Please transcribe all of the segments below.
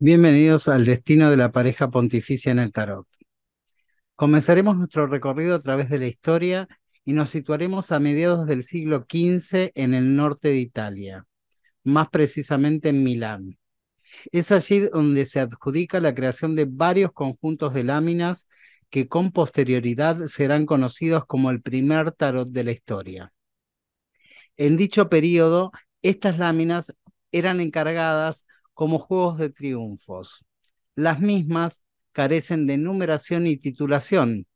Bienvenidos al destino de la pareja pontificia en el tarot. Comenzaremos nuestro recorrido a través de la historia y nos situaremos a mediados del siglo XV en el norte de Italia, más precisamente en Milán. Es allí donde se adjudica la creación de varios conjuntos de láminas que con posterioridad serán conocidos como el primer tarot de la historia. En dicho periodo, estas láminas eran encargadas como juegos de triunfos. Las mismas carecen de numeración y titulación,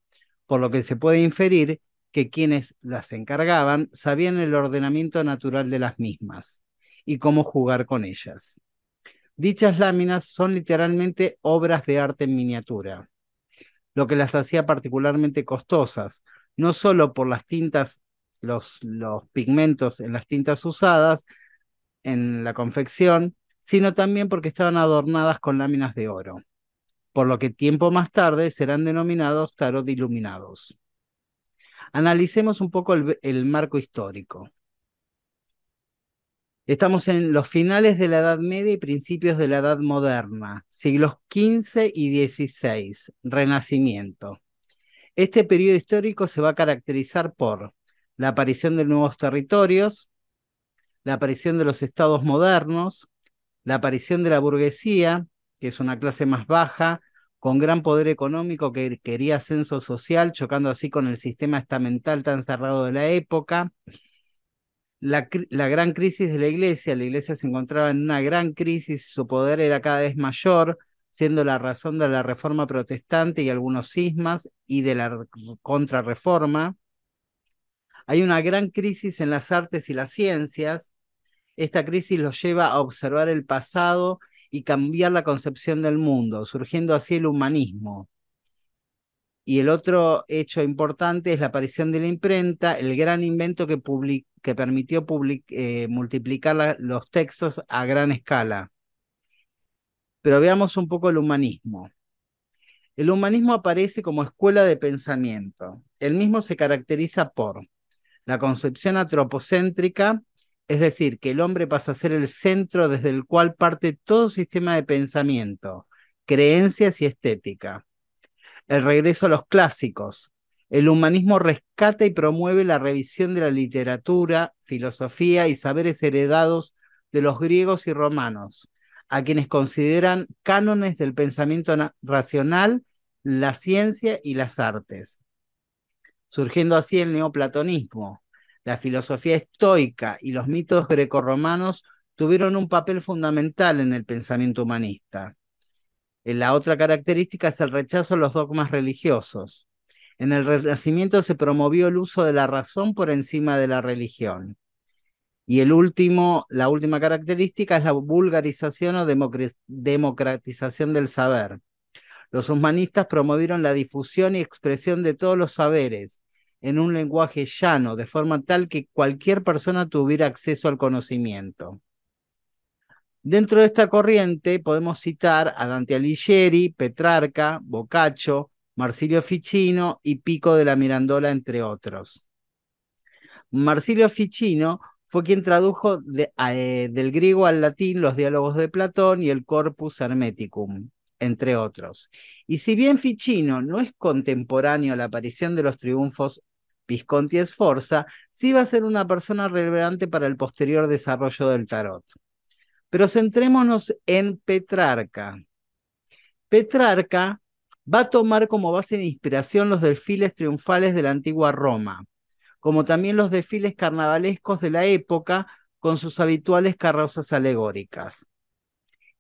por lo que se puede inferir que quienes las encargaban sabían el ordenamiento natural de las mismas y cómo jugar con ellas. Dichas láminas son literalmente obras de arte en miniatura, lo que las hacía particularmente costosas, no solo por las tintas, los, los pigmentos en las tintas usadas en la confección, sino también porque estaban adornadas con láminas de oro, por lo que tiempo más tarde serán denominados tarot iluminados. Analicemos un poco el, marco histórico. Estamos en los finales de la Edad Media y principios de la Edad Moderna, siglos XV y XVI, Renacimiento. Este periodo histórico se va a caracterizar por la aparición de nuevos territorios, la aparición de los estados modernos, la aparición de la burguesía, que es una clase más baja, con gran poder económico que quería ascenso social, chocando así con el sistema estamental tan cerrado de la época. La, la, gran crisis de la iglesia, la iglesia se encontraba en una gran crisis, su poder era cada vez mayor, siendo la razón de la reforma protestante y algunos sismas, y de la contrarreforma. Hay una gran crisis en las artes y las ciencias, esta crisis los lleva a observar el pasado y cambiar la concepción del mundo, surgiendo así el humanismo. Y el otro hecho importante es la aparición de la imprenta, el gran invento que, que permitió eh, multiplicar los textos a gran escala. Pero veamos un poco el humanismo. El humanismo aparece como escuela de pensamiento. El mismo se caracteriza por la concepción antropocéntrica, es decir, que el hombre pasa a ser el centro desde el cual parte todo sistema de pensamiento, creencias y estética. El regreso a los clásicos. El humanismo rescata y promueve la revisión de la literatura, filosofía y saberes heredados de los griegos y romanos, a quienes consideran cánones del pensamiento racional, la ciencia y las artes, surgiendo así el neoplatonismo, la filosofía estoica y los mitos grecorromanos tuvieron un papel fundamental en el pensamiento humanista. Eh, la otra característica es el rechazo a los dogmas religiosos. En el Renacimiento se promovió el uso de la razón por encima de la religión. Y el último, la última característica es la vulgarización o democratización del saber. Los humanistas promovieron la difusión y expresión de todos los saberes, en un lenguaje llano, de forma tal que cualquier persona tuviera acceso al conocimiento. Dentro de esta corriente podemos citar a Dante Alighieri, Petrarca, Boccaccio, Marsilio Ficino y Pico de la Mirandola, entre otros. Marsilio Ficino fue quien tradujo de, eh, del griego al latín los diálogos de Platón y el Corpus Hermeticum, entre otros. Y si bien Ficino no es contemporáneo a la aparición de los triunfos Visconti esforza, sí va a ser una persona relevante para el posterior desarrollo del tarot. Pero centrémonos en Petrarca. Petrarca va a tomar como base de inspiración los desfiles triunfales de la antigua Roma, como también los desfiles carnavalescos de la época con sus habituales carrozas alegóricas.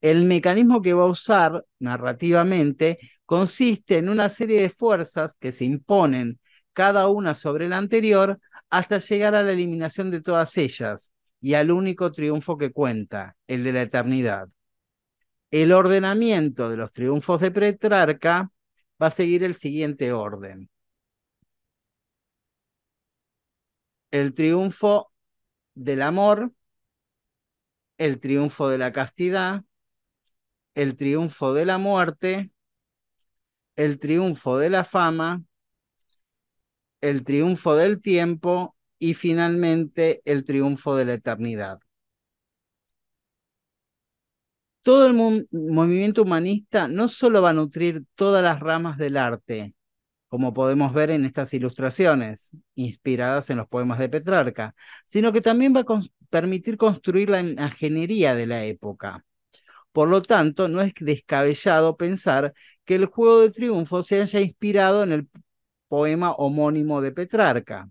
El mecanismo que va a usar narrativamente consiste en una serie de fuerzas que se imponen cada una sobre la anterior, hasta llegar a la eliminación de todas ellas y al único triunfo que cuenta, el de la eternidad. El ordenamiento de los triunfos de Petrarca va a seguir el siguiente orden. El triunfo del amor, el triunfo de la castidad, el triunfo de la muerte, el triunfo de la fama el triunfo del tiempo y finalmente el triunfo de la eternidad. Todo el movimiento humanista no solo va a nutrir todas las ramas del arte, como podemos ver en estas ilustraciones, inspiradas en los poemas de Petrarca, sino que también va a permitir construir la ingeniería de la época. Por lo tanto, no es descabellado pensar que el juego de triunfo se haya inspirado en el poema homónimo de Petrarca,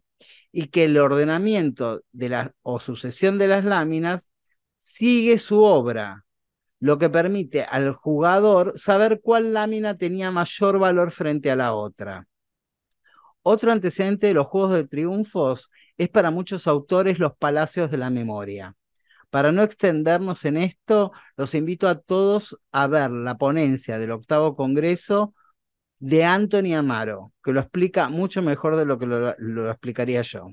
y que el ordenamiento de la, o sucesión de las láminas sigue su obra, lo que permite al jugador saber cuál lámina tenía mayor valor frente a la otra. Otro antecedente de los Juegos de Triunfos es para muchos autores los palacios de la memoria. Para no extendernos en esto, los invito a todos a ver la ponencia del octavo Congreso de Anthony Amaro, que lo explica mucho mejor de lo que lo, explicaría yo.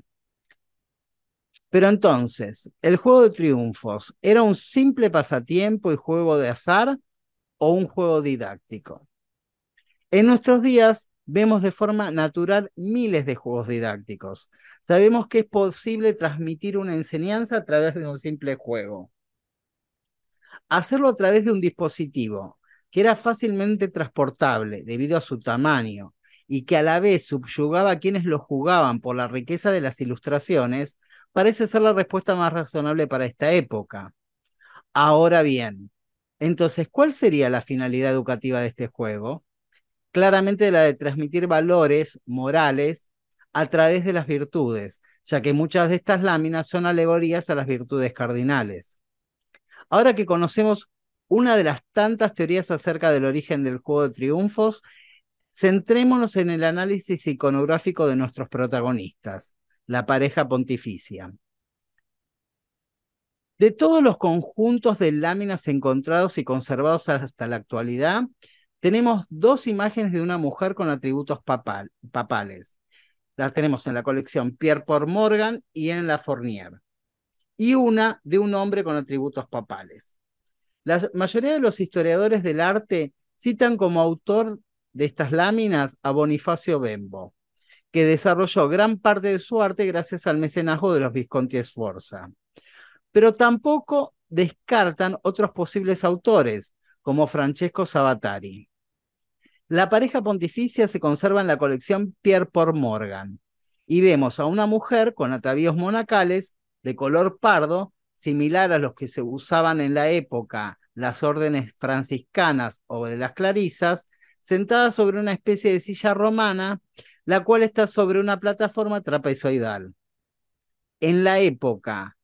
Pero entonces, ¿el juego de triunfos era un simple pasatiempo y juego de azar o un juego didáctico? En nuestros días vemos de forma natural miles de juegos didácticos. Sabemos que es posible transmitir una enseñanza a través de un simple juego. Hacerlo a través de un dispositivo, que era fácilmente transportable debido a su tamaño y que a la vez subyugaba a quienes lo jugaban por la riqueza de las ilustraciones, parece ser la respuesta más razonable para esta época. Ahora bien, entonces, ¿cuál sería la finalidad educativa de este juego? Claramente la de transmitir valores morales a través de las virtudes, ya que muchas de estas láminas son alegorías a las virtudes cardinales. Ahora que conocemos una de las tantas teorías acerca del origen del juego de triunfos, centrémonos en el análisis iconográfico de nuestros protagonistas, la pareja pontificia. De todos los conjuntos de láminas encontrados y conservados hasta la actualidad, tenemos dos imágenes de una mujer con atributos papales. Las tenemos en la colección Pierre por Morgan y en la Fournier. Y una de un hombre con atributos papales. La mayoría de los historiadores del arte citan como autor de estas láminas a Bonifacio Bembo, que desarrolló gran parte de su arte gracias al mecenazgo de los Visconti Sforza. Pero tampoco descartan otros posibles autores, como Francesco Sabatari. La pareja pontificia se conserva en la colección Pierre por Morgan y vemos a una mujer con atavíos monacales de color pardo similar a los que se usaban en la época las órdenes franciscanas o de las clarisas, sentada sobre una especie de silla romana, la cual está sobre una plataforma trapezoidal. En la época,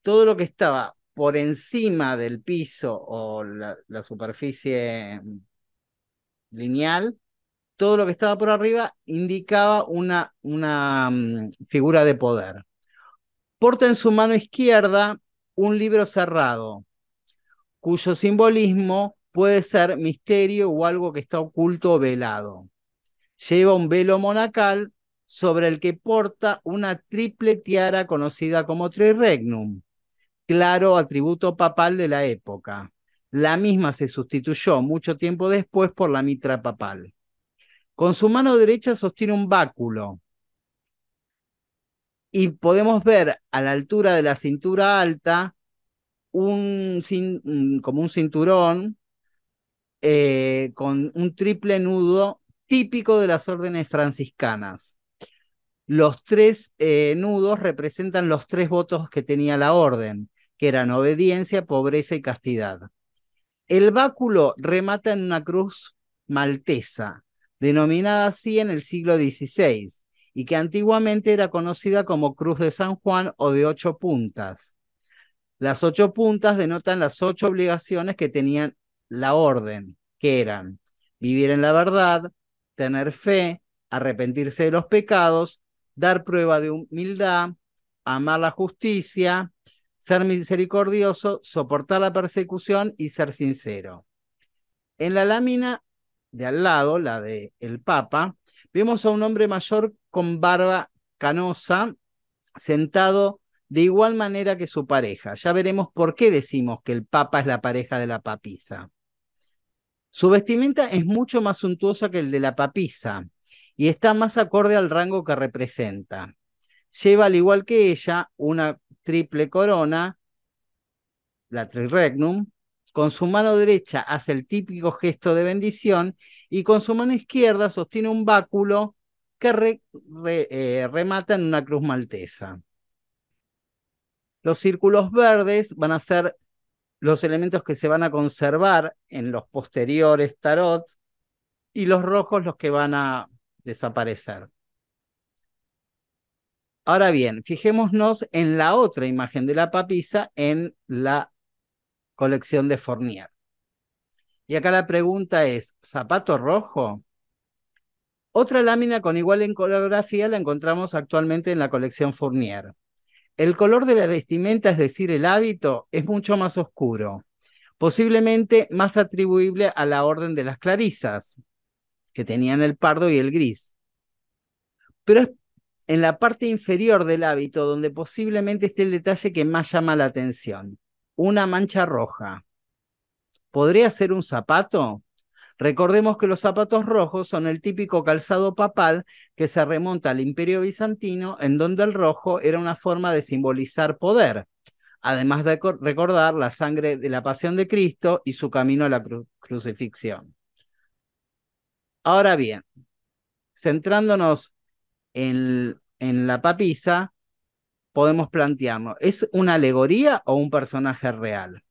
todo lo que estaba por encima del piso o la, superficie mm, lineal, todo lo que estaba por arriba indicaba una, mm, figura de poder. Porta en su mano izquierda un libro cerrado cuyo simbolismo puede ser misterio o algo que está oculto o velado. Lleva un velo monacal sobre el que porta una triple tiara conocida como triregnum, claro atributo papal de la época. La misma se sustituyó mucho tiempo después por la mitra papal. Con su mano derecha sostiene un báculo, y podemos ver a la altura de la cintura alta un, como un cinturón eh, con un triple nudo típico de las órdenes franciscanas. Los tres eh, nudos representan los tres votos que tenía la orden, que eran obediencia, pobreza y castidad. El báculo remata en una cruz maltesa, denominada así en el siglo XVI, y que antiguamente era conocida como Cruz de San Juan o de ocho puntas. Las ocho puntas denotan las ocho obligaciones que tenían la orden, que eran vivir en la verdad, tener fe, arrepentirse de los pecados, dar prueba de humildad, amar la justicia, ser misericordioso, soportar la persecución y ser sincero. En la lámina de al lado, la del el Papa, vemos a un hombre mayor con barba canosa, sentado de igual manera que su pareja. Ya veremos por qué decimos que el Papa es la pareja de la papisa. Su vestimenta es mucho más suntuosa que el de la papisa y está más acorde al rango que representa. Lleva, al igual que ella, una triple corona, la triregnum, con su mano derecha hace el típico gesto de bendición y con su mano izquierda sostiene un báculo que eh, remata en una cruz maltesa. Los círculos verdes van a ser los elementos que se van a conservar en los posteriores tarot y los rojos los que van a desaparecer. Ahora bien, fijémonos en la otra imagen de la papisa en la colección de Fournier. Y acá la pregunta es, ¿zapato rojo? Otra lámina con igual encolografía la encontramos actualmente en la colección Fournier. El color de la vestimenta, es decir, el hábito, es mucho más oscuro, posiblemente más atribuible a la orden de las clarisas, que tenían el pardo y el gris. Pero es en la parte inferior del hábito donde posiblemente esté el detalle que más llama la atención, una mancha roja. ¿Podría ser un zapato? Recordemos que los zapatos rojos son el típico calzado papal que se remonta al imperio bizantino, en donde el rojo era una forma de simbolizar poder, además de recordar la sangre de la pasión de Cristo y su camino a la crucifixión. Ahora bien, centrándonos en, la papisa, podemos plantearnos, ¿es una alegoría o un personaje real?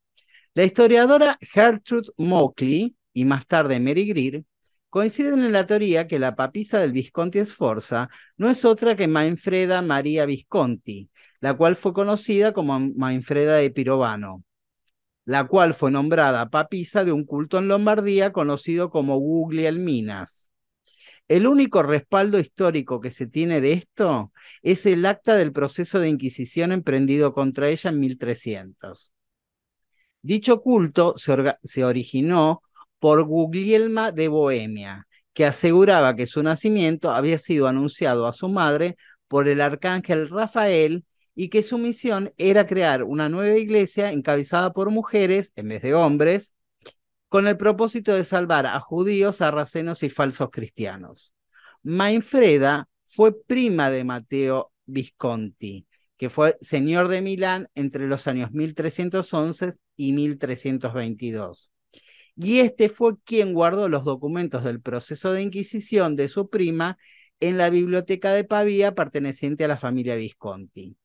La historiadora Gertrude Mockley y más tarde Mary Greer, coinciden en la teoría que la papisa del Visconti Esforza no es otra que Manfreda María Visconti, la cual fue conocida como Manfreda de Pirovano, la cual fue nombrada papisa de un culto en Lombardía conocido como Guglielminas. El único respaldo histórico que se tiene de esto es el acta del proceso de Inquisición emprendido contra ella en 1300. Dicho culto se originó por Guglielma de Bohemia, que aseguraba que su nacimiento había sido anunciado a su madre por el arcángel Rafael y que su misión era crear una nueva iglesia encabezada por mujeres en vez de hombres, con el propósito de salvar a judíos, sarracenos y falsos cristianos. Mainfreda fue prima de Mateo Visconti, que fue señor de Milán entre los años 1311 y 1322 y este fue quien guardó los documentos del proceso de Inquisición de su prima en la biblioteca de Pavía perteneciente a la familia Visconti.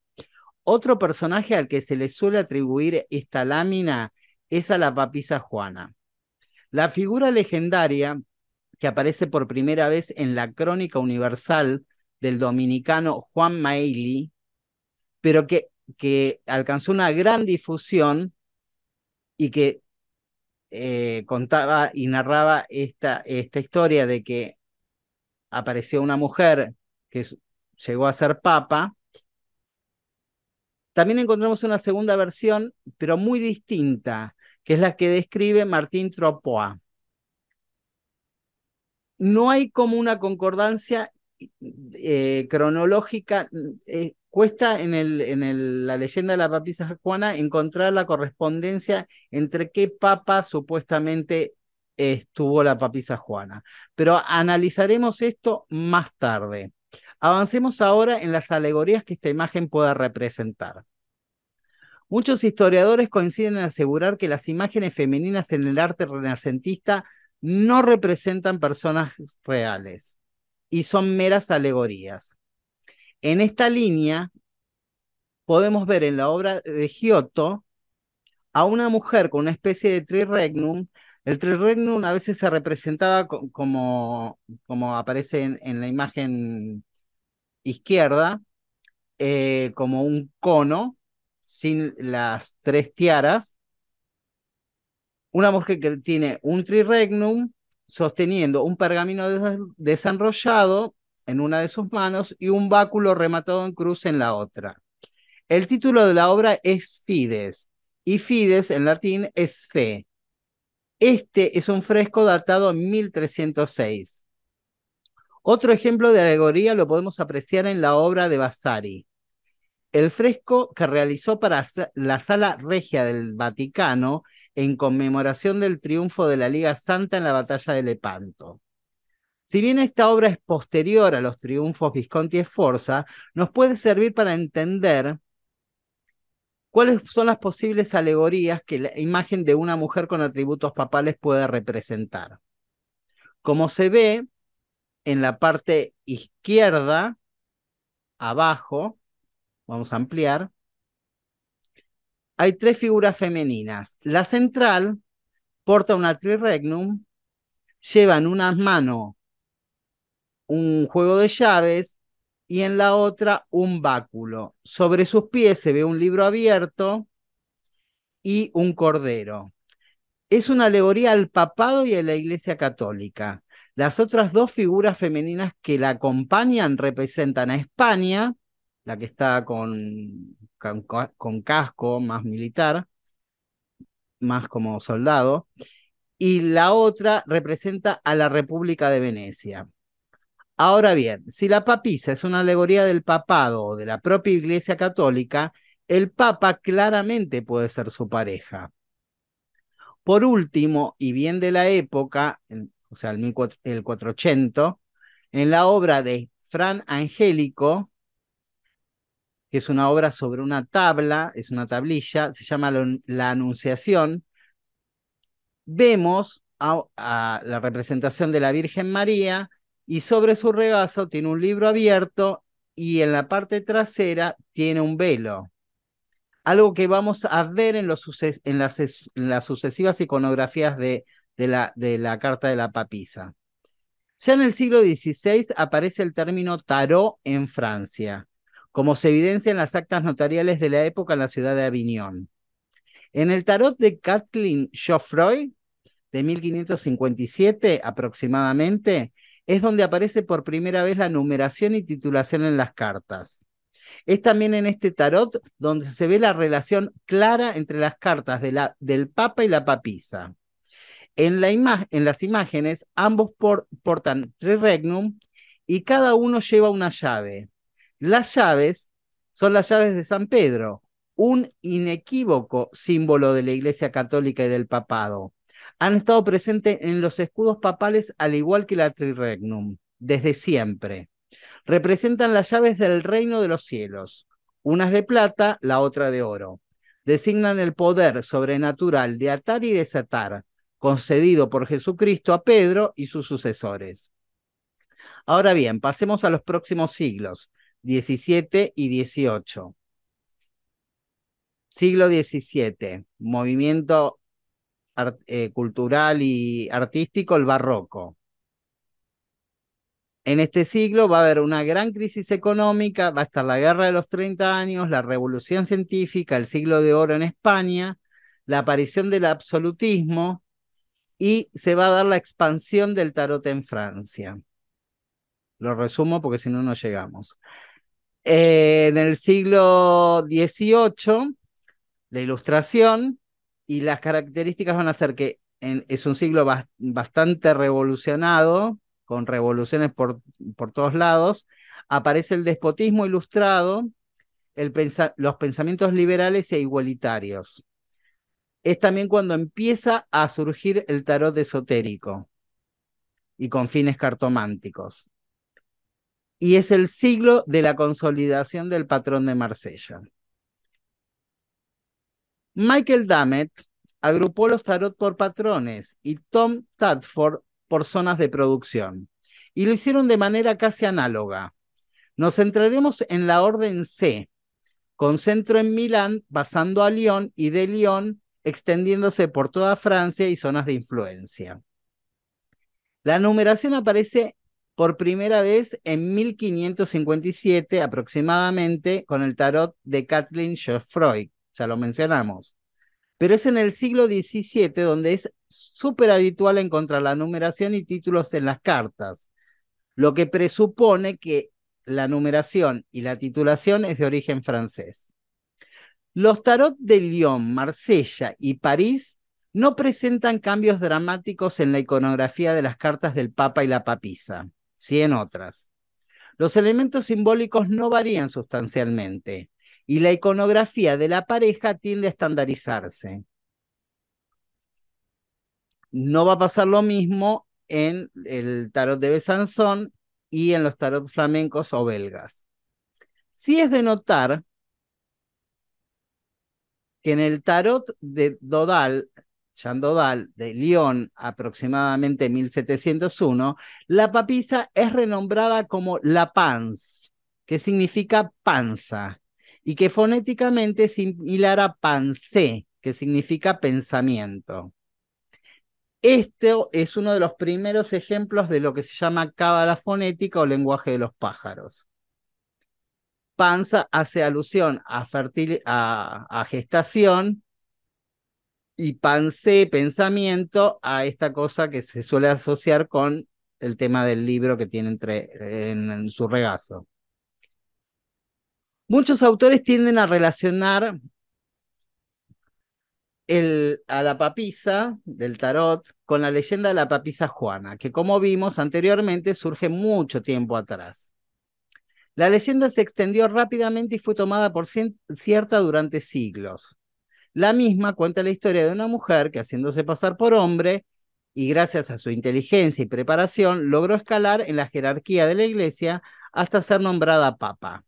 Otro personaje al que se le suele atribuir esta lámina es a la papisa Juana. La figura legendaria que aparece por primera vez en la Crónica Universal del dominicano Juan Maili, pero que, que alcanzó una gran difusión y que eh, contaba y narraba esta, esta historia de que apareció una mujer que llegó a ser papa. También encontramos una segunda versión, pero muy distinta, que es la que describe Martín Tropoa. No hay como una concordancia eh, cronológica eh, cuesta en, la leyenda de la papisa juana encontrar la correspondencia entre qué papa supuestamente estuvo la papisa juana. Pero analizaremos esto más tarde. Avancemos ahora en las alegorías que esta imagen pueda representar. Muchos historiadores coinciden en asegurar que las imágenes femeninas en el arte renacentista no representan personas reales y son meras alegorías. En esta línea podemos ver en la obra de Giotto a una mujer con una especie de triregnum. El triregnum a veces se representaba como, como aparece en, la imagen izquierda, eh, como un cono sin las tres tiaras. Una mujer que tiene un triregnum sosteniendo un pergamino desenrollado en una de sus manos y un báculo rematado en cruz en la otra. El título de la obra es Fides, y Fides en latín es fe. Este es un fresco datado en 1306. Otro ejemplo de alegoría lo podemos apreciar en la obra de Vasari. El fresco que realizó para la sala regia del Vaticano en conmemoración del triunfo de la Liga Santa en la batalla de Lepanto. Si bien esta obra es posterior a los triunfos Visconti y Esforza, nos puede servir para entender cuáles son las posibles alegorías que la imagen de una mujer con atributos papales puede representar. Como se ve en la parte izquierda, abajo, vamos a ampliar, hay tres figuras femeninas. La central porta una triregnum, lleva en una mano un juego de llaves y en la otra un báculo. Sobre sus pies se ve un libro abierto y un cordero. Es una alegoría al papado y a la Iglesia Católica. Las otras dos figuras femeninas que la acompañan representan a España, la que está con, con, casco, más militar, más como soldado, y la otra representa a la República de Venecia. Ahora bien, si la papisa es una alegoría del papado o de la propia Iglesia Católica, el papa claramente puede ser su pareja. Por último, y bien de la época, o sea, el, en la obra de Fran Angélico, que es una obra sobre una tabla, es una tablilla, se llama La Anunciación, vemos a la representación de la Virgen María y sobre su regazo tiene un libro abierto y en la parte trasera tiene un velo. Algo que vamos a ver en, los en, las, sucesivas iconografías de, de, la, de la Carta de la Papisa. Ya en el siglo XVI aparece el término tarot en Francia, como se evidencia en las actas notariales de la época en la ciudad de Avignon. En el tarot de Kathleen Geoffroy, de 1557 aproximadamente, es donde aparece por primera vez la numeración y titulación en las cartas. Es también en este tarot donde se ve la relación clara entre las cartas del Papa y la papisa. En, en las imágenes, ambos portan portan regnum y cada uno lleva una llave. Las llaves son las llaves de San Pedro, un inequívoco símbolo de la Iglesia Católica y del papado, han estado presentes en los escudos papales al igual que la Triregnum, desde siempre. Representan las llaves del reino de los cielos, unas de plata, la otra de oro. Designan el poder sobrenatural de atar y desatar, concedido por Jesucristo a Pedro y sus sucesores. Ahora bien, pasemos a los próximos siglos, 17 y 18. Siglo XVII, movimiento eh, cultural y artístico, el barroco. En este siglo va a haber una gran crisis económica, va a estar la guerra de los 30 años, la revolución científica, el siglo de oro en España, la aparición del absolutismo y se va a dar la expansión del tarot en Francia. Lo resumo porque si no, no llegamos. Eh, en el siglo XVIII, la ilustración, y las características van a ser que es un siglo bastante revolucionado, con revoluciones por, por todos lados, aparece el despotismo ilustrado, los pensamientos liberales e igualitarios. Es también cuando empieza a surgir el tarot esotérico y con fines cartománticos. Y es el siglo de la consolidación del patrón de Marsella. Michael Damet agrupó los tarot por patrones y Tom Tadford por zonas de producción, y lo hicieron de manera casi análoga. Nos centraremos en la orden C, con centro en Milán, pasando a Lyon y de Lyon extendiéndose por toda Francia y zonas de influencia. La numeración aparece por primera vez en 1557 aproximadamente con el tarot de Kathleen Geoffroy, ya lo mencionamos. Pero es en el siglo XVII donde es súper habitual encontrar la numeración y títulos en las cartas, lo que presupone que la numeración y la titulación es de origen francés. Los tarot de Lyon, Marsella y París no presentan cambios dramáticos en la iconografía de las cartas del Papa y la Papisa, si en otras. Los elementos simbólicos no varían sustancialmente y la iconografía de la pareja tiende a estandarizarse. No va a pasar lo mismo en el tarot de Besanzón y en los tarot flamencos o belgas. Sí es de notar que en el tarot de Dodal, Jean Dodal, de Lyon, aproximadamente 1701, la papisa es renombrada como la pans, que significa panza y que fonéticamente es similar a pansé, que significa pensamiento. Este es uno de los primeros ejemplos de lo que se llama cábala fonética o lenguaje de los pájaros. Panza hace alusión a, a, gestación y pansé, pensamiento, a esta cosa que se suele asociar con el tema del libro que tiene entre, en su regazo. Muchos autores tienden a relacionar el, a la papisa del tarot con la leyenda de la papisa Juana, que como vimos anteriormente surge mucho tiempo atrás. La leyenda se extendió rápidamente y fue tomada por cierta durante siglos. La misma cuenta la historia de una mujer que haciéndose pasar por hombre y gracias a su inteligencia y preparación logró escalar en la jerarquía de la iglesia hasta ser nombrada papa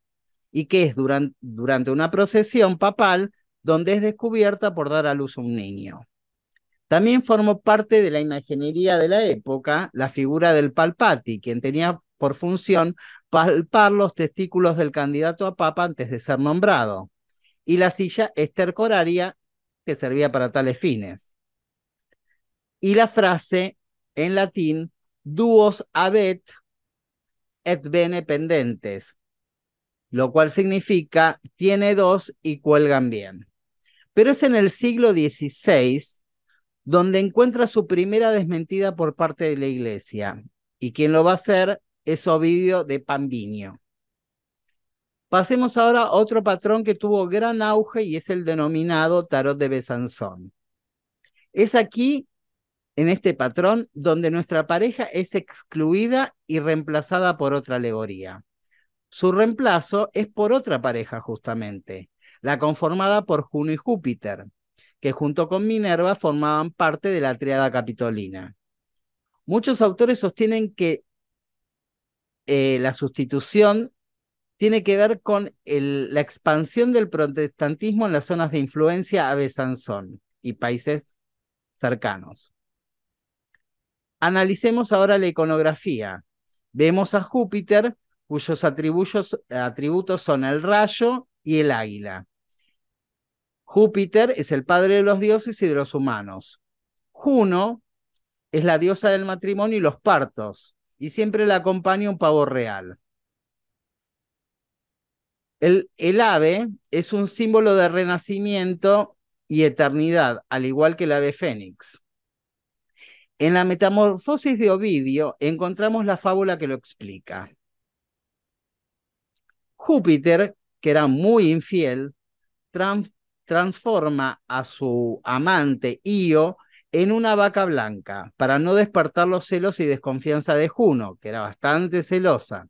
y que es durante, durante una procesión papal donde es descubierta por dar a luz a un niño. También formó parte de la imaginería de la época la figura del Palpati, quien tenía por función palpar los testículos del candidato a papa antes de ser nombrado, y la silla estercoraria que servía para tales fines. Y la frase en latín, duos abet et bene pendentes, lo cual significa tiene dos y cuelgan bien. Pero es en el siglo XVI donde encuentra su primera desmentida por parte de la iglesia. Y quien lo va a hacer es Ovidio de Pambino. Pasemos ahora a otro patrón que tuvo gran auge y es el denominado tarot de Besanzón. Es aquí, en este patrón, donde nuestra pareja es excluida y reemplazada por otra alegoría. Su reemplazo es por otra pareja justamente, la conformada por Juno y Júpiter, que junto con Minerva formaban parte de la triada capitolina. Muchos autores sostienen que eh, la sustitución tiene que ver con la expansión del protestantismo en las zonas de influencia a Besanzón y países cercanos. Analicemos ahora la iconografía. Vemos a Júpiter cuyos atributos, son el rayo y el águila. Júpiter es el padre de los dioses y de los humanos. Juno es la diosa del matrimonio y los partos, y siempre la acompaña un pavo real. El, el, ave es un símbolo de renacimiento y eternidad, al igual que el ave fénix. En la metamorfosis de Ovidio encontramos la fábula que lo explica. Júpiter, que era muy infiel, transforma a su amante Io en una vaca blanca para no despertar los celos y desconfianza de Juno, que era bastante celosa.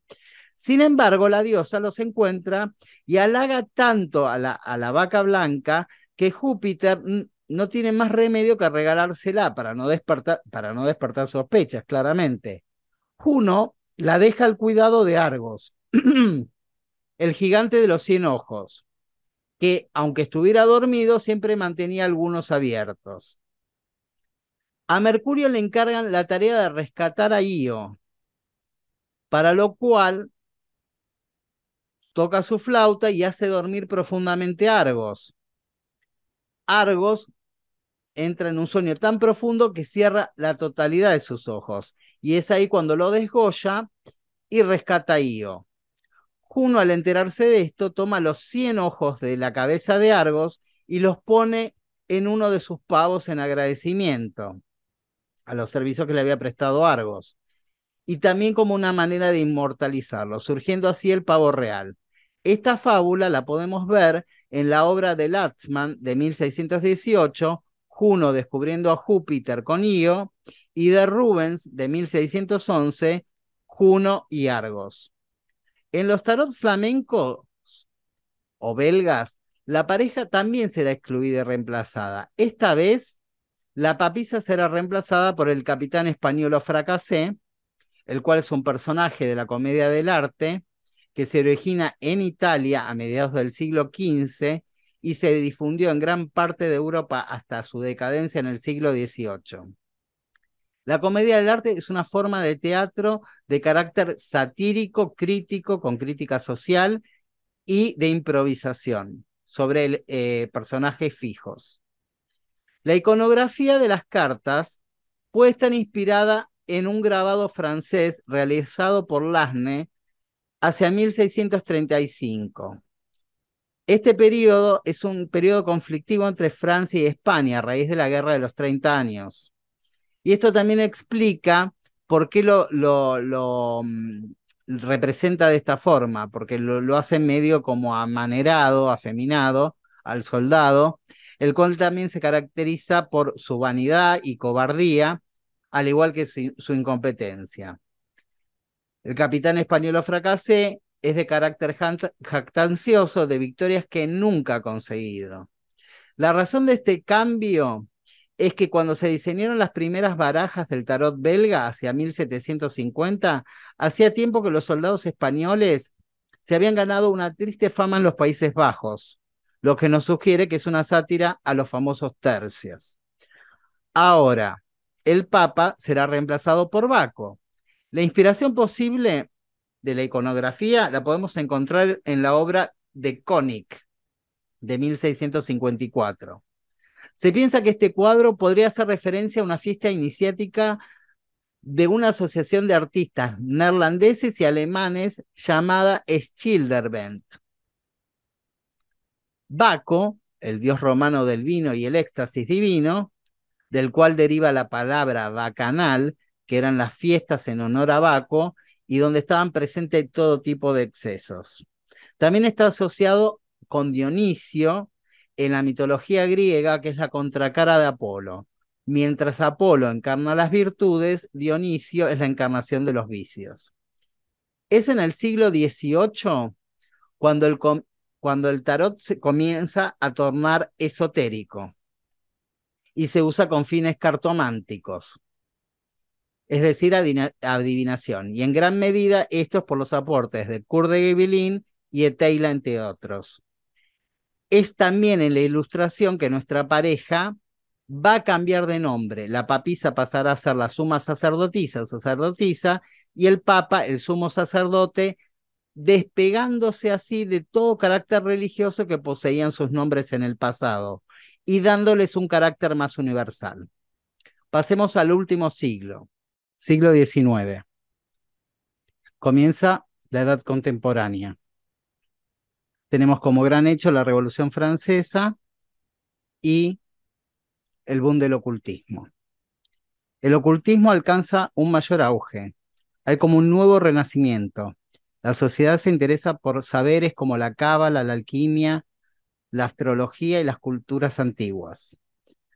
Sin embargo, la diosa los encuentra y halaga tanto a la, a la vaca blanca que Júpiter no tiene más remedio que regalársela para no despertar, para no despertar sospechas, claramente. Juno la deja al cuidado de Argos. el gigante de los cien ojos, que aunque estuviera dormido, siempre mantenía algunos abiertos. A Mercurio le encargan la tarea de rescatar a Io, para lo cual toca su flauta y hace dormir profundamente a Argos. Argos entra en un sueño tan profundo que cierra la totalidad de sus ojos, y es ahí cuando lo desgoya y rescata a Io. Juno, al enterarse de esto, toma los 100 ojos de la cabeza de Argos y los pone en uno de sus pavos en agradecimiento a los servicios que le había prestado Argos, y también como una manera de inmortalizarlo, surgiendo así el pavo real. Esta fábula la podemos ver en la obra de Latzmann de 1618, Juno descubriendo a Júpiter con Io, y de Rubens de 1611, Juno y Argos. En los tarot flamencos o belgas, la pareja también será excluida y reemplazada. Esta vez, la papisa será reemplazada por el capitán español Fracasé, el cual es un personaje de la comedia del arte que se origina en Italia a mediados del siglo XV y se difundió en gran parte de Europa hasta su decadencia en el siglo XVIII. La comedia del arte es una forma de teatro de carácter satírico, crítico, con crítica social y de improvisación sobre eh, personajes fijos. La iconografía de las cartas puede estar inspirada en un grabado francés realizado por Lasne hacia 1635. Este periodo es un periodo conflictivo entre Francia y España a raíz de la Guerra de los 30 años. Y esto también explica por qué lo, mm, representa de esta forma, porque lo, hace medio como amanerado, afeminado al soldado, el cual también se caracteriza por su vanidad y cobardía, al igual que su, incompetencia. El capitán español fracasé es de carácter jactancioso de victorias que nunca ha conseguido. La razón de este cambio es que cuando se diseñaron las primeras barajas del tarot belga hacia 1750, hacía tiempo que los soldados españoles se habían ganado una triste fama en los Países Bajos, lo que nos sugiere que es una sátira a los famosos tercios. Ahora, el Papa será reemplazado por Baco. La inspiración posible de la iconografía la podemos encontrar en la obra de Koenig de 1654. Se piensa que este cuadro podría hacer referencia a una fiesta iniciática de una asociación de artistas neerlandeses y alemanes llamada Schilderbent. Baco, el dios romano del vino y el éxtasis divino, del cual deriva la palabra bacanal, que eran las fiestas en honor a Baco y donde estaban presentes todo tipo de excesos. También está asociado con Dionisio, en la mitología griega, que es la contracara de Apolo. Mientras Apolo encarna las virtudes, Dionisio es la encarnación de los vicios. Es en el siglo XVIII cuando el, cuando el tarot se comienza a tornar esotérico y se usa con fines cartománticos, es decir, adivinación. Y en gran medida esto es por los aportes de Kurt de Gibelin y Eteila, entre otros es también en la ilustración que nuestra pareja va a cambiar de nombre. La papisa pasará a ser la suma sacerdotisa o sacerdotisa y el papa, el sumo sacerdote, despegándose así de todo carácter religioso que poseían sus nombres en el pasado y dándoles un carácter más universal. Pasemos al último siglo, siglo XIX. Comienza la edad contemporánea. Tenemos como gran hecho la Revolución Francesa y el boom del ocultismo. El ocultismo alcanza un mayor auge. Hay como un nuevo renacimiento. La sociedad se interesa por saberes como la cábala, la alquimia, la astrología y las culturas antiguas.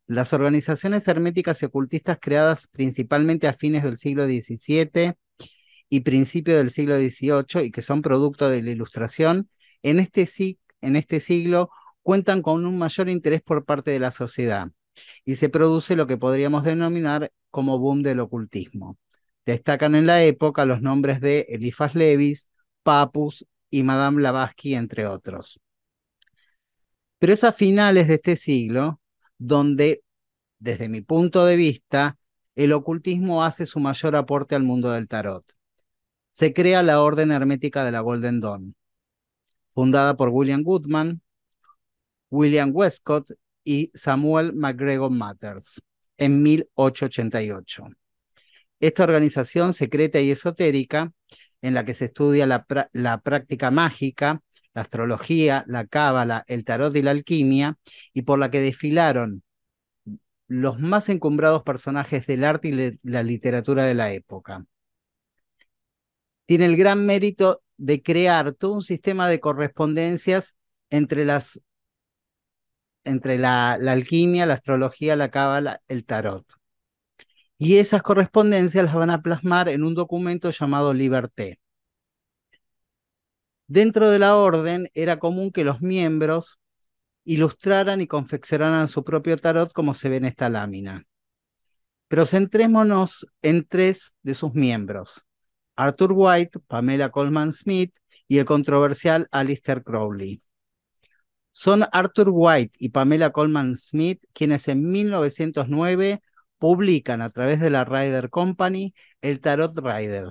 Las organizaciones herméticas y ocultistas creadas principalmente a fines del siglo XVII y principio del siglo XVIII y que son producto de la Ilustración este en este, siglo cuentan con un mayor interés por parte de la sociedad y se produce lo que podríamos denominar como boom del ocultismo. Destacan en la época los nombres de Eliphas Levis, Papus y Madame Blavatsky, entre otros. Pero es a finales de este siglo donde, desde mi punto de vista, el ocultismo hace su mayor aporte al mundo del tarot. Se crea la Orden Hermética de la Golden Dawn, fundada por William Goodman, William Westcott y Samuel MacGregor Matters en 1888. Esta organización secreta y esotérica, en la que se estudia la, la práctica mágica, la astrología, la cábala, el tarot y la alquimia, y por la que desfilaron los más encumbrados personajes del arte y la literatura de la época tiene el gran mérito de crear todo un sistema de correspondencias entre las entre la, la alquimia, la astrología, la cábala, el tarot. Y esas correspondencias las van a plasmar en un documento llamado Liberté. Dentro de la orden era común que los miembros ilustraran y confeccionaran su propio tarot como se ve en esta lámina. Pero centrémonos en tres de sus miembros. Arthur White, Pamela Coleman Smith y el controversial Alistair Crowley. Son Arthur White y Pamela Coleman Smith quienes en 1909 publican a través de la Rider Company el Tarot Rider.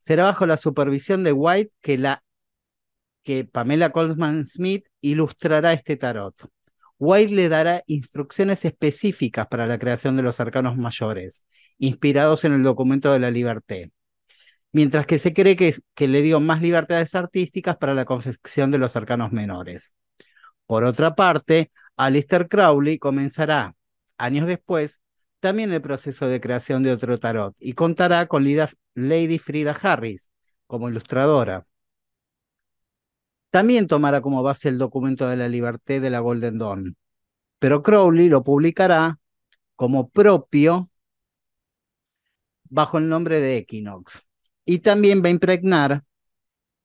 Será bajo la supervisión de White que, que Pamela Coleman Smith ilustrará este tarot. White le dará instrucciones específicas para la creación de los arcanos mayores, inspirados en el documento de la libertad mientras que se cree que, le dio más libertades artísticas para la confección de los arcanos menores. Por otra parte, Alistair Crowley comenzará, años después, también el proceso de creación de otro tarot y contará con Lady Frida Harris como ilustradora. También tomará como base el documento de la libertad de la Golden Dawn, pero Crowley lo publicará como propio bajo el nombre de Equinox y también va a impregnar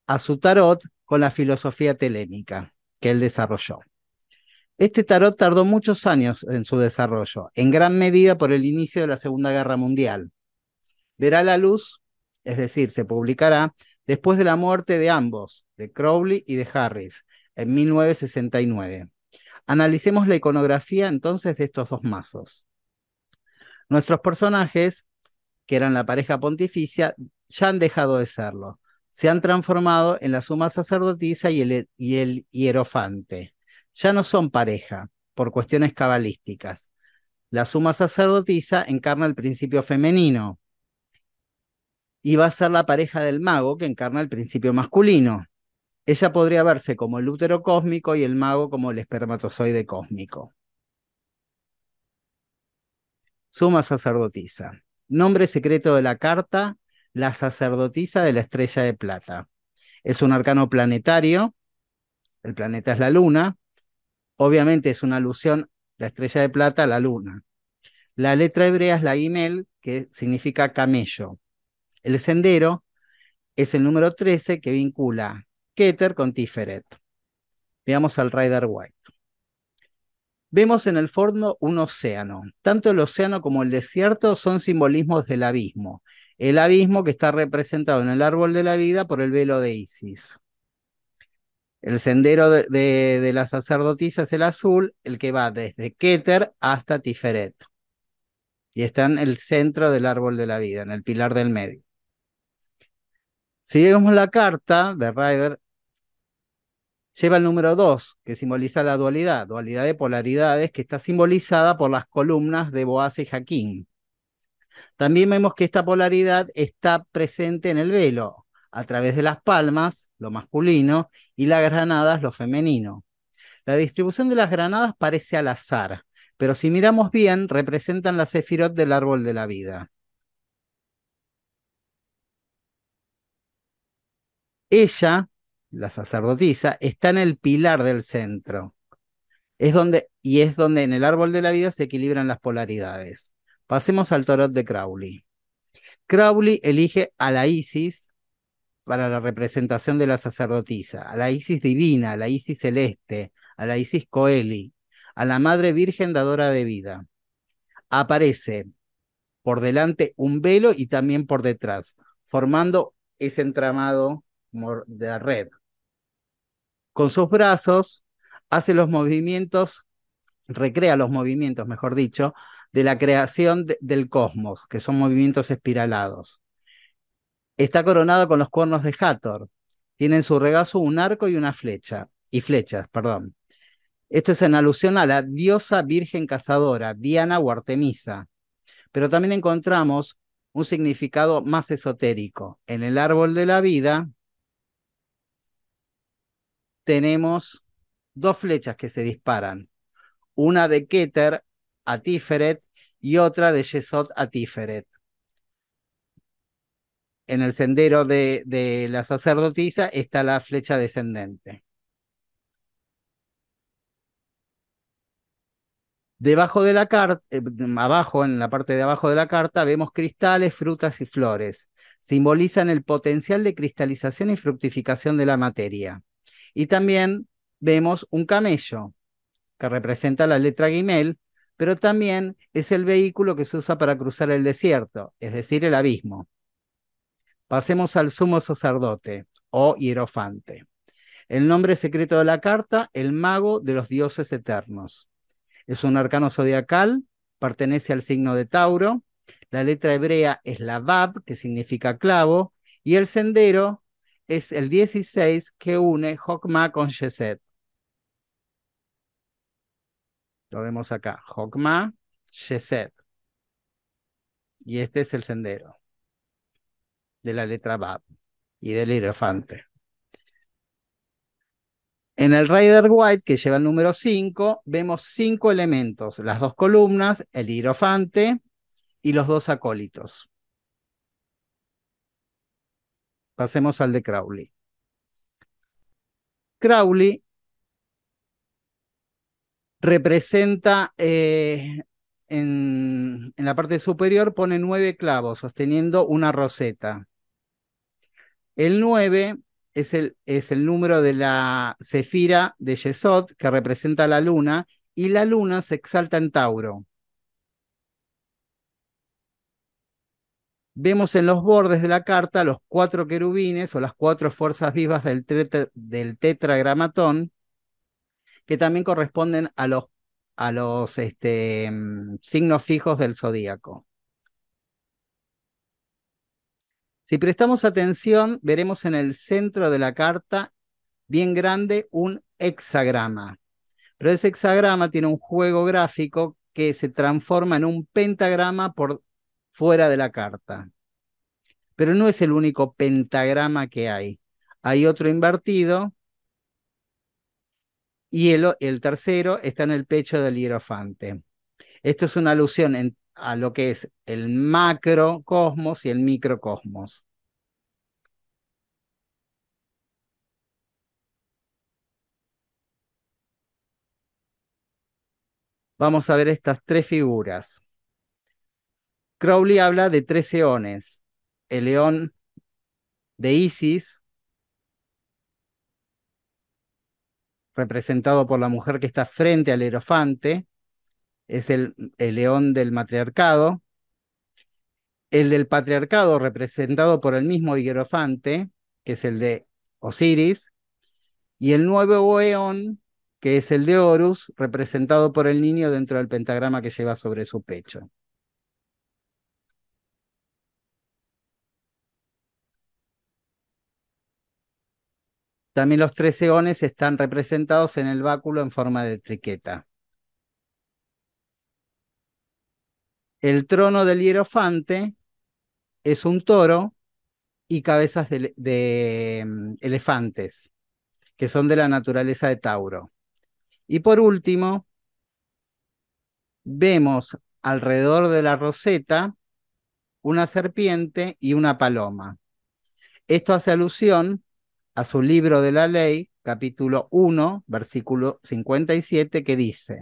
a su tarot con la filosofía telémica que él desarrolló. Este tarot tardó muchos años en su desarrollo, en gran medida por el inicio de la Segunda Guerra Mundial. Verá la luz, es decir, se publicará después de la muerte de ambos, de Crowley y de Harris, en 1969. Analicemos la iconografía entonces de estos dos mazos. Nuestros personajes, que eran la pareja pontificia, ya han dejado de serlo. Se han transformado en la suma sacerdotisa y el, y el hierofante. Ya no son pareja, por cuestiones cabalísticas. La suma sacerdotisa encarna el principio femenino y va a ser la pareja del mago que encarna el principio masculino. Ella podría verse como el útero cósmico y el mago como el espermatozoide cósmico. Suma sacerdotisa. Nombre secreto de la carta, la sacerdotisa de la estrella de plata. Es un arcano planetario, el planeta es la luna, obviamente es una alusión, la estrella de plata, a la luna. La letra hebrea es la gimel, que significa camello. El sendero es el número 13 que vincula Keter con Tiferet. Veamos al Rider White. Vemos en el forno un océano. Tanto el océano como el desierto son simbolismos del abismo, el abismo que está representado en el árbol de la vida por el velo de Isis. El sendero de, la sacerdotisa es el azul, el que va desde Keter hasta Tiferet. Y está en el centro del árbol de la vida, en el pilar del medio. Si vemos la carta de Ryder, lleva el número 2, que simboliza la dualidad, dualidad de polaridades, que está simbolizada por las columnas de Boaz y Jaquín. También vemos que esta polaridad está presente en el velo, a través de las palmas, lo masculino, y las granadas, lo femenino. La distribución de las granadas parece al azar, pero si miramos bien, representan la sefirot del árbol de la vida. Ella, la sacerdotisa, está en el pilar del centro. Es donde, y es donde en el árbol de la vida se equilibran las polaridades. Pasemos al tarot de Crowley. Crowley elige a la Isis para la representación de la sacerdotisa, a la Isis divina, a la Isis celeste, a la Isis Coeli, a la Madre Virgen dadora de vida. Aparece por delante un velo y también por detrás, formando ese entramado de red. Con sus brazos hace los movimientos, recrea los movimientos, mejor dicho, de la creación del cosmos, que son movimientos espiralados. Está coronado con los cuernos de Hathor. Tiene en su regazo un arco y una flecha, y flechas, perdón. Esto es en alusión a la diosa virgen cazadora, Diana o Artemisa. Pero también encontramos un significado más esotérico. En el árbol de la vida tenemos dos flechas que se disparan. Una de Keter Atiferet y otra de Yesod a En el sendero de, la sacerdotisa está la flecha descendente. Debajo de la carta, eh, abajo, en la parte de abajo de la carta, vemos cristales, frutas y flores. Simbolizan el potencial de cristalización y fructificación de la materia. Y también vemos un camello, que representa la letra Gimel pero también es el vehículo que se usa para cruzar el desierto, es decir, el abismo. Pasemos al sumo sacerdote o hierofante. El nombre secreto de la carta, el mago de los dioses eternos. Es un arcano zodiacal, pertenece al signo de Tauro. La letra hebrea es la Vav, que significa clavo, y el sendero es el 16 que une Jokma con Yeset. Lo vemos acá. Hokma, Yesed. Y este es el sendero de la letra Bab y del elefante. En el Rider White, que lleva el número 5, vemos cinco elementos: las dos columnas, el hierofante y los dos acólitos. Pasemos al de Crowley. Crowley representa eh, en, la parte superior, pone nueve clavos sosteniendo una roseta. El nueve es el, es el número de la cefira de Yesod, que representa la luna, y la luna se exalta en Tauro. Vemos en los bordes de la carta los cuatro querubines o las cuatro fuerzas vivas del, del tetragramatón que también corresponden a los, a los este, mm, signos fijos del zodíaco. Si prestamos atención, veremos en el centro de la carta, bien grande, un hexagrama. Pero ese hexagrama tiene un juego gráfico que se transforma en un pentagrama por fuera de la carta. Pero no es el único pentagrama que hay. Hay otro invertido y el, tercero está en el pecho del hierofante. Esto es una alusión a lo que es el macrocosmos y el microcosmos. Vamos a ver estas tres figuras. Crowley habla de tres eones. El león de Isis, representado por la mujer que está frente al hierofante, es el, el león del matriarcado, el del patriarcado representado por el mismo hierofante, que es el de Osiris, y el nuevo eón, que es el de Horus, representado por el niño dentro del pentagrama que lleva sobre su pecho. También los tres eones están representados en el báculo en forma de triqueta. El trono del hierofante es un toro y cabezas de mm, elefantes, que son de la naturaleza de Tauro. Y por último, vemos alrededor de la roseta una serpiente y una paloma. Esto hace alusión a su libro de la ley, capítulo 1, versículo 57, que dice,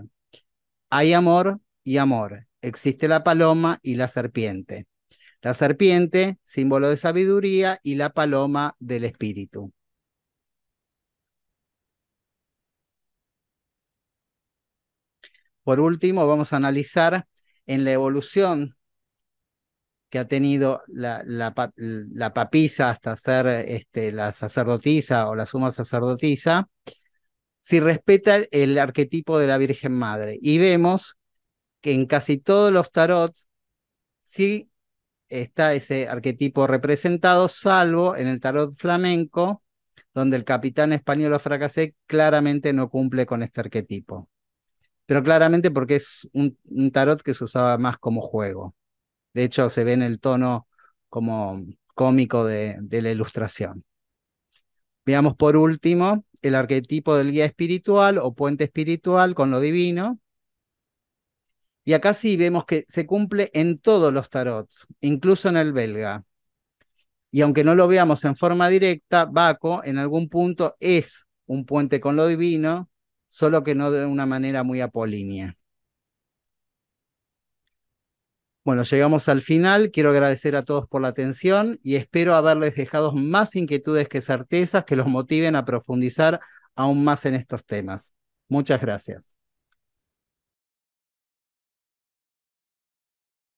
hay amor y amor, existe la paloma y la serpiente. La serpiente, símbolo de sabiduría, y la paloma del espíritu. Por último, vamos a analizar en la evolución que ha tenido la, la, papisa hasta ser este, la sacerdotisa o la suma sacerdotisa, si respeta el arquetipo de la Virgen Madre. Y vemos que en casi todos los tarots sí está ese arquetipo representado, salvo en el tarot flamenco, donde el capitán español fracasé claramente no cumple con este arquetipo. Pero claramente porque es un tarot que se usaba más como juego. De hecho, se ve en el tono como cómico de, de la ilustración. Veamos por último el arquetipo del guía espiritual o puente espiritual con lo divino, y acá sí vemos que se cumple en todos los tarots, incluso en el belga. Y aunque no lo veamos en forma directa, Baco en algún punto es un puente con lo divino, solo que no de una manera muy apolínea. Bueno, llegamos al final. Quiero agradecer a todos por la atención y espero haberles dejado más inquietudes que certezas que los motiven a profundizar aún más en estos temas. Muchas gracias.